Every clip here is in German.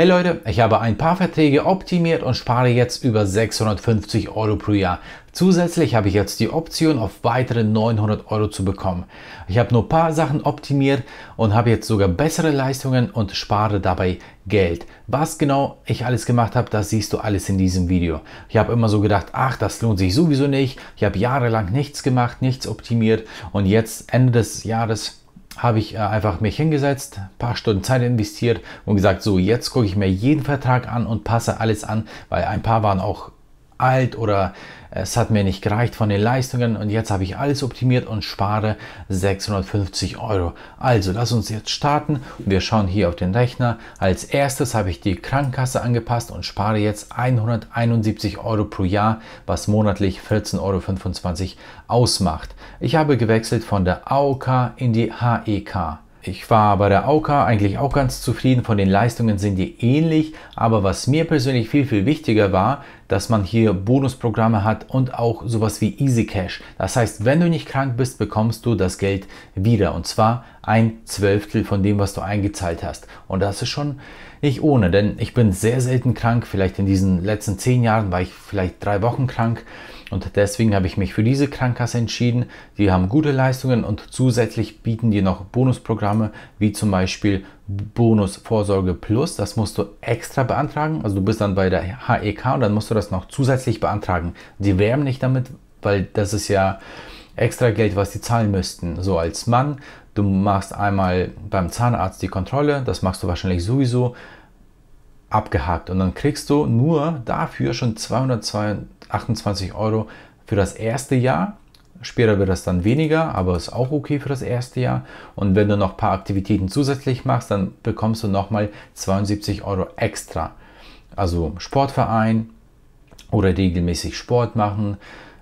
Hey Leute, ich habe ein paar Verträge optimiert und spare jetzt über 650 Euro pro Jahr. Zusätzlich habe ich jetzt die Option, auf weitere 900 Euro zu bekommen. Ich habe nur ein paar Sachen optimiert und habe jetzt sogar bessere Leistungen und spare dabei Geld. Was genau ich alles gemacht habe, das siehst du alles in diesem Video. Ich habe immer so gedacht, ach, das lohnt sich sowieso nicht. Ich habe jahrelang nichts gemacht, nichts optimiert und jetzt Ende des Jahres habe ich äh, einfach mich hingesetzt, ein paar Stunden Zeit investiert und gesagt, so jetzt gucke ich mir jeden Vertrag an und passe alles an, weil ein paar waren auch alt oder es hat mir nicht gereicht von den Leistungen und jetzt habe ich alles optimiert und spare 650 Euro. Also lass uns jetzt starten. und Wir schauen hier auf den Rechner. Als erstes habe ich die Krankenkasse angepasst und spare jetzt 171 Euro pro Jahr, was monatlich 14,25 Euro ausmacht. Ich habe gewechselt von der AOK in die HEK. Ich war bei der AUKA eigentlich auch ganz zufrieden, von den Leistungen sind die ähnlich, aber was mir persönlich viel, viel wichtiger war, dass man hier Bonusprogramme hat und auch sowas wie Easy Cash. Das heißt, wenn du nicht krank bist, bekommst du das Geld wieder und zwar ein Zwölftel von dem, was du eingezahlt hast. Und das ist schon nicht ohne, denn ich bin sehr selten krank, vielleicht in diesen letzten zehn Jahren war ich vielleicht drei Wochen krank. Und deswegen habe ich mich für diese Krankenkasse entschieden. Die haben gute Leistungen und zusätzlich bieten die noch Bonusprogramme wie zum Beispiel Bonus Vorsorge Plus. Das musst du extra beantragen. Also du bist dann bei der HEK und dann musst du das noch zusätzlich beantragen. Die wärmen nicht damit, weil das ist ja extra Geld, was die zahlen müssten. So als Mann, du machst einmal beim Zahnarzt die Kontrolle, das machst du wahrscheinlich sowieso abgehakt und dann kriegst du nur dafür schon 228 Euro für das erste Jahr. Später wird das dann weniger, aber ist auch okay für das erste Jahr. Und wenn du noch ein paar Aktivitäten zusätzlich machst, dann bekommst du nochmal 72 Euro extra. Also Sportverein oder regelmäßig Sport machen,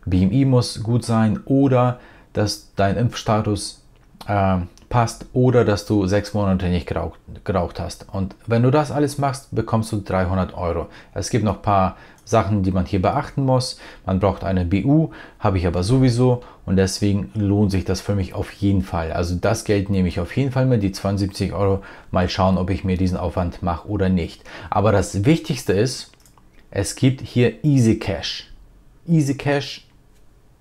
BMI muss gut sein oder dass dein Impfstatus äh, passt oder dass du sechs Monate nicht geraucht, geraucht, hast. Und wenn du das alles machst, bekommst du 300 Euro. Es gibt noch ein paar Sachen, die man hier beachten muss. Man braucht eine BU, habe ich aber sowieso und deswegen lohnt sich das für mich auf jeden Fall. Also das Geld nehme ich auf jeden Fall mit, die 72 Euro. Mal schauen, ob ich mir diesen Aufwand mache oder nicht. Aber das Wichtigste ist, es gibt hier Easy Cash. Easy Cash,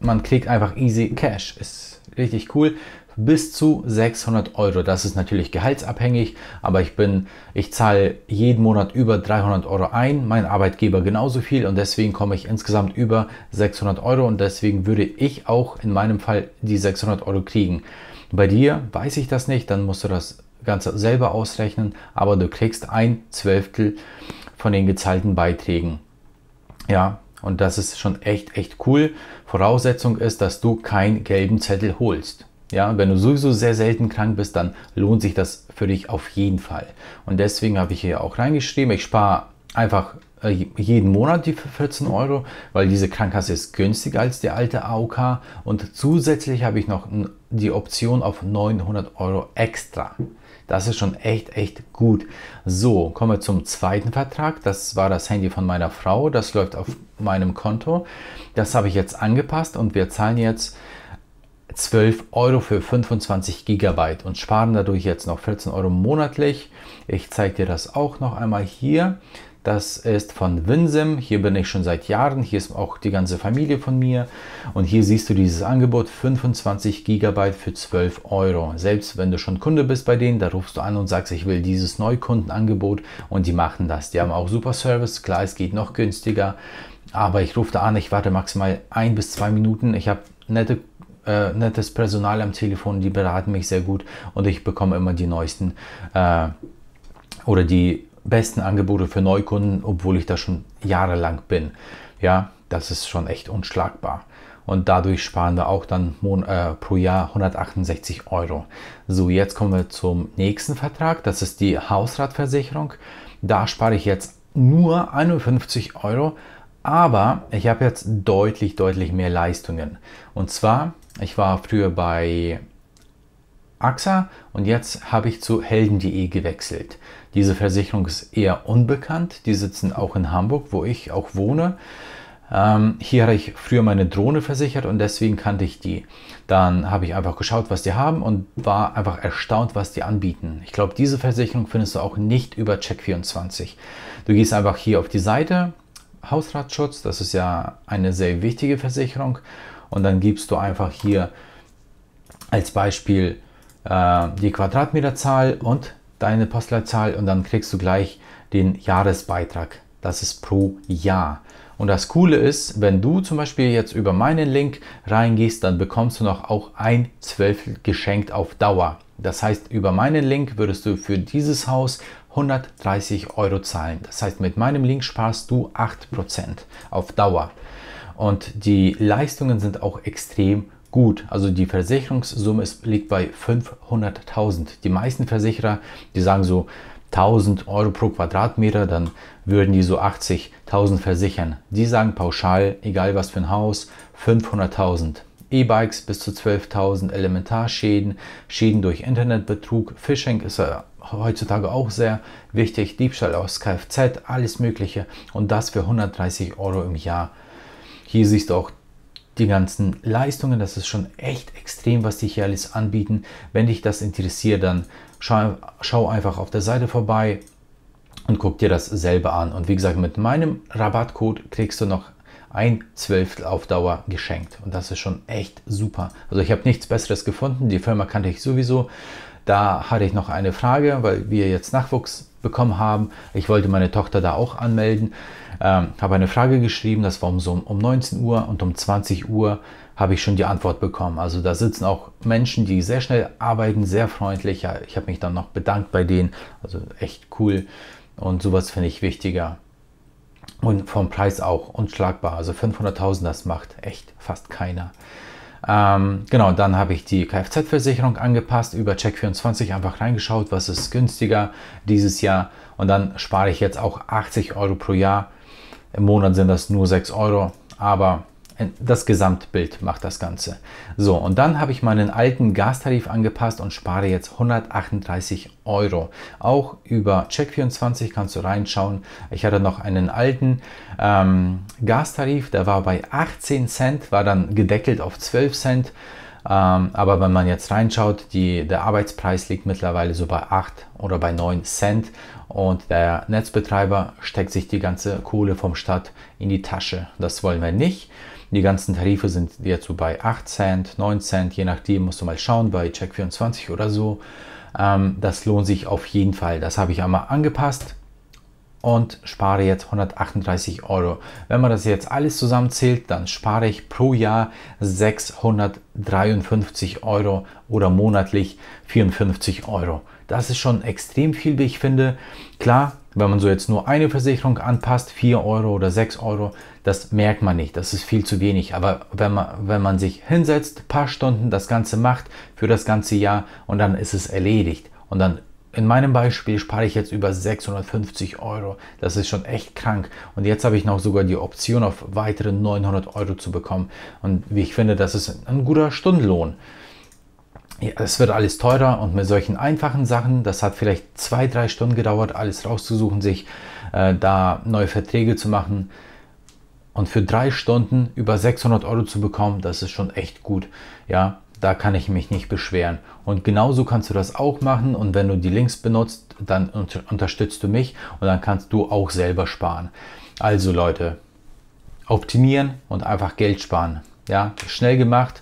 man kriegt einfach Easy Cash. Ist richtig cool bis zu 600 Euro. Das ist natürlich gehaltsabhängig, aber ich bin, ich zahle jeden Monat über 300 Euro ein, mein Arbeitgeber genauso viel und deswegen komme ich insgesamt über 600 Euro und deswegen würde ich auch in meinem Fall die 600 Euro kriegen. Bei dir weiß ich das nicht, dann musst du das Ganze selber ausrechnen, aber du kriegst ein Zwölftel von den gezahlten Beiträgen. Ja, und das ist schon echt, echt cool. Voraussetzung ist, dass du keinen gelben Zettel holst. Ja, wenn du sowieso sehr selten krank bist, dann lohnt sich das für dich auf jeden Fall. Und deswegen habe ich hier auch reingeschrieben, ich spare einfach äh, jeden Monat die 14 Euro, weil diese Krankenkasse ist günstiger als die alte AOK und zusätzlich habe ich noch die Option auf 900 Euro extra. Das ist schon echt, echt gut. So, kommen wir zum zweiten Vertrag. Das war das Handy von meiner Frau. Das läuft auf meinem Konto. Das habe ich jetzt angepasst und wir zahlen jetzt 12 Euro für 25 Gigabyte und sparen dadurch jetzt noch 14 Euro monatlich. Ich zeige dir das auch noch einmal hier. Das ist von Winsim. Hier bin ich schon seit Jahren. Hier ist auch die ganze Familie von mir. Und hier siehst du dieses Angebot 25 GB für 12 Euro. Selbst wenn du schon Kunde bist bei denen, da rufst du an und sagst, ich will dieses Neukundenangebot. Und die machen das. Die haben auch super Service. Klar, es geht noch günstiger. Aber ich rufe da an, ich warte maximal ein bis zwei Minuten. Ich habe nette äh, nettes Personal am Telefon, die beraten mich sehr gut und ich bekomme immer die neuesten äh, oder die besten Angebote für Neukunden, obwohl ich da schon jahrelang bin. Ja, das ist schon echt unschlagbar. Und dadurch sparen wir auch dann äh, pro Jahr 168 Euro. So, jetzt kommen wir zum nächsten Vertrag. Das ist die Hausratversicherung. Da spare ich jetzt nur 51 Euro, aber ich habe jetzt deutlich, deutlich mehr Leistungen. Und zwar ich war früher bei AXA und jetzt habe ich zu helden.de gewechselt. Diese Versicherung ist eher unbekannt. Die sitzen auch in Hamburg, wo ich auch wohne. Ähm, hier habe ich früher meine Drohne versichert und deswegen kannte ich die. Dann habe ich einfach geschaut, was die haben und war einfach erstaunt, was die anbieten. Ich glaube, diese Versicherung findest du auch nicht über Check24. Du gehst einfach hier auf die Seite, Hausratschutz, das ist ja eine sehr wichtige Versicherung und dann gibst du einfach hier als Beispiel äh, die Quadratmeterzahl und deine Postleitzahl und dann kriegst du gleich den Jahresbeitrag. Das ist pro Jahr. Und das Coole ist, wenn du zum Beispiel jetzt über meinen Link reingehst, dann bekommst du noch auch ein Zwölftel geschenkt auf Dauer. Das heißt, über meinen Link würdest du für dieses Haus 130 Euro zahlen. Das heißt, mit meinem Link sparst du 8% auf Dauer und die Leistungen sind auch extrem gut. Also die Versicherungssumme ist, liegt bei 500.000. Die meisten Versicherer, die sagen so 1000 Euro pro Quadratmeter, dann würden die so 80.000 versichern. Die sagen pauschal, egal was für ein Haus, 500.000. E-Bikes bis zu 12.000, Elementarschäden, Schäden durch Internetbetrug, Phishing ist ja heutzutage auch sehr wichtig, Diebstahl aus Kfz, alles Mögliche und das für 130 Euro im Jahr hier siehst du auch die ganzen Leistungen. Das ist schon echt extrem, was die hier alles anbieten. Wenn dich das interessiert, dann schau, schau einfach auf der Seite vorbei und guck dir das selber an. Und wie gesagt, mit meinem Rabattcode kriegst du noch ein Zwölftel auf Dauer geschenkt. Und das ist schon echt super. Also ich habe nichts Besseres gefunden. Die Firma kannte ich sowieso. Da hatte ich noch eine Frage, weil wir jetzt Nachwuchs bekommen haben. Ich wollte meine Tochter da auch anmelden ähm, habe eine Frage geschrieben, das war um, so um 19 Uhr und um 20 Uhr habe ich schon die Antwort bekommen. Also da sitzen auch Menschen, die sehr schnell arbeiten, sehr freundlich. Ja, ich habe mich dann noch bedankt bei denen. Also echt cool. Und sowas finde ich wichtiger. Und vom Preis auch unschlagbar. Also 500.000, das macht echt fast keiner. Ähm, genau, dann habe ich die Kfz-Versicherung angepasst, über Check24 einfach reingeschaut, was ist günstiger dieses Jahr. Und dann spare ich jetzt auch 80 Euro pro Jahr im Monat sind das nur 6 Euro, aber das Gesamtbild macht das Ganze. So, und dann habe ich meinen alten Gastarif angepasst und spare jetzt 138 Euro. Auch über Check24 kannst du reinschauen. Ich hatte noch einen alten ähm, Gastarif, der war bei 18 Cent, war dann gedeckelt auf 12 Cent. Ähm, aber wenn man jetzt reinschaut, die, der Arbeitspreis liegt mittlerweile so bei 8 oder bei 9 Cent und der Netzbetreiber steckt sich die ganze Kohle vom Stadt in die Tasche. Das wollen wir nicht. Die ganzen Tarife sind jetzt so bei 8 Cent, 9 Cent, je nachdem, musst du mal schauen, bei Check24 oder so. Ähm, das lohnt sich auf jeden Fall. Das habe ich einmal angepasst und spare jetzt 138 Euro. Wenn man das jetzt alles zusammenzählt, dann spare ich pro Jahr 653 Euro oder monatlich 54 Euro. Das ist schon extrem viel, wie ich finde. Klar, wenn man so jetzt nur eine Versicherung anpasst, 4 Euro oder 6 Euro, das merkt man nicht, das ist viel zu wenig. Aber wenn man, wenn man sich hinsetzt, paar Stunden das Ganze macht für das ganze Jahr und dann ist es erledigt. Und dann in meinem Beispiel spare ich jetzt über 650 Euro. Das ist schon echt krank. Und jetzt habe ich noch sogar die Option, auf weitere 900 Euro zu bekommen. Und wie ich finde, das ist ein guter Stundenlohn. Ja, es wird alles teurer und mit solchen einfachen Sachen, das hat vielleicht zwei, drei Stunden gedauert, alles rauszusuchen, sich äh, da neue Verträge zu machen. Und für drei Stunden über 600 Euro zu bekommen, das ist schon echt gut. Ja, da kann ich mich nicht beschweren. Und genauso kannst du das auch machen und wenn du die Links benutzt, dann unter unterstützt du mich und dann kannst du auch selber sparen. Also Leute, optimieren und einfach Geld sparen. Ja, schnell gemacht.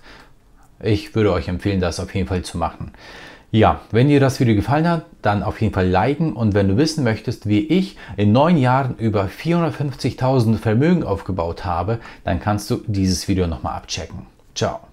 Ich würde euch empfehlen, das auf jeden Fall zu machen. Ja, wenn dir das Video gefallen hat, dann auf jeden Fall liken und wenn du wissen möchtest, wie ich in neun Jahren über 450.000 Vermögen aufgebaut habe, dann kannst du dieses Video nochmal abchecken. Ciao.